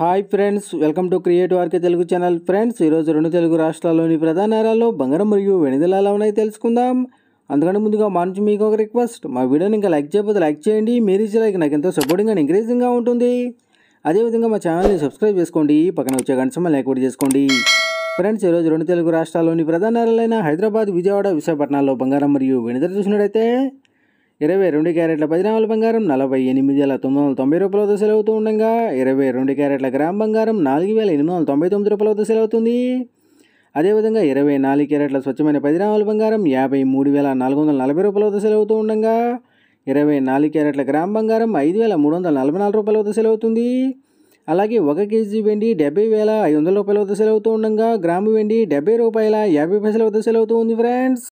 hi friends welcome to creative RK Telugu channel friends ఈరోజు రెండు తెలుగు రాష్ట్రాల్లోని ప్రధాన నేరాల్లో బంగారం మరియు వెనుదల ఎలా తెలుసుకుందాం అందుకంటే ముందుగా మా నుంచి మీకు ఒక రిక్వెస్ట్ మా వీడియోని ఇంకా లైక్ చేయకపోతే లైక్ చేయండి మీరు ఇచ్చే లైక్ నాకు ఎంతో సపోర్టింగ్ అండ్ ఎంకరేజింగ్గా ఉంటుంది అదేవిధంగా మా ఛానల్ని సబ్స్క్రైబ్ చేసుకోండి పక్కన వచ్చే గంట లైక్ కూడా చేసుకోండి ఫ్రెండ్స్ ఈరోజు రెండు తెలుగు రాష్ట్రాల్లోని ప్రధాన నేరాలైన హైదరాబాద్ విజయవాడ విశాఖపట్నాల్లో బంగారం మరియు వెనుదల చూసినట్టయితే ఇరవై రెండు క్యారెట్ల పది బంగారం నలభై ఎనిమిది వేల తొమ్మిది వందల తొంభై రూపాయలతో సెలవుతూ ఉండగా ఇరవై రెండు క్యారెట్ల గ్రామ్ బంగారం నాలుగు వేల ఎనిమిది వందల తొంభై తొమ్మిది వద్ద సెలవుతుంది అదేవిధంగా ఇరవై నాలుగు క్యారెట్ల స్వచ్ఛమైన పది గ్రాముల బంగారం యాభై మూడు వేల నాలుగు వందల నలభై వద్ద సెలవుతూ ఉండగా ఇరవై నాలుగు క్యారెట్ల గ్రామ్ బంగారం ఐదు వేల మూడు వందల నలభై నాలుగు రూపాయలతో సెలవుతుంది అలాగే ఒక కేజీ వెండి డెబ్బై వేల ఐదు వందల రూపాయల వద్ద సెలవుతూ ఉండగా గ్రాము వెండి డెబ్బై రూపాయల యాభై పైసల వద్ద సెలవుతూ ఉంది ఫ్రెండ్స్